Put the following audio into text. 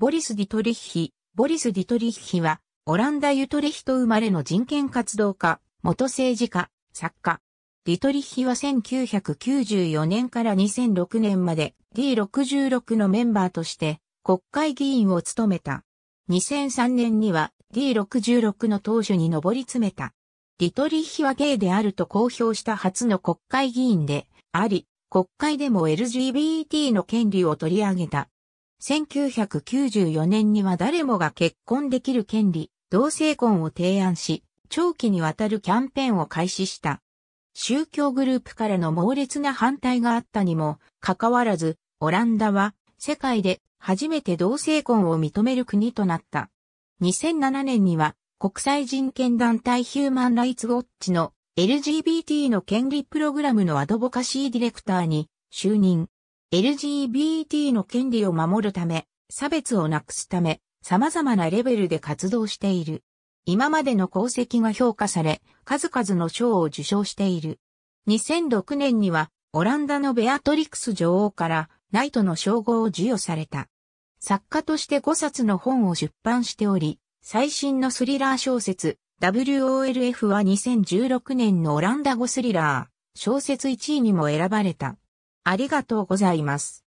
ボリス・ディトリッヒ。ボリス・ディトリッヒは、オランダ・ユトレヒト生まれの人権活動家、元政治家、作家。ディトリッヒは1994年から2006年まで D66 のメンバーとして国会議員を務めた。2003年には D66 の党首に上り詰めた。ディトリッヒはゲイであると公表した初の国会議員であり、国会でも LGBT の権利を取り上げた1994年には誰もが結婚できる権利、同性婚を提案し、長期にわたるキャンペーンを開始した。宗教グループからの猛烈な反対があったにも、かかわらず、オランダは世界で初めて同性婚を認める国となった。2007年には国際人権団体ヒューマン・ライツ・ウォッチの LGBT の権利プログラムのアドボカシーディレクターに就任。LGBT の権利を守るため、差別をなくすため、様々なレベルで活動している。今までの功績が評価され、数々の賞を受賞している。2006年には、オランダのベアトリクス女王からナイトの称号を授与された。作家として5冊の本を出版しており、最新のスリラー小説、WOLF は2016年のオランダ語スリラー、小説1位にも選ばれた。ありがとうございます。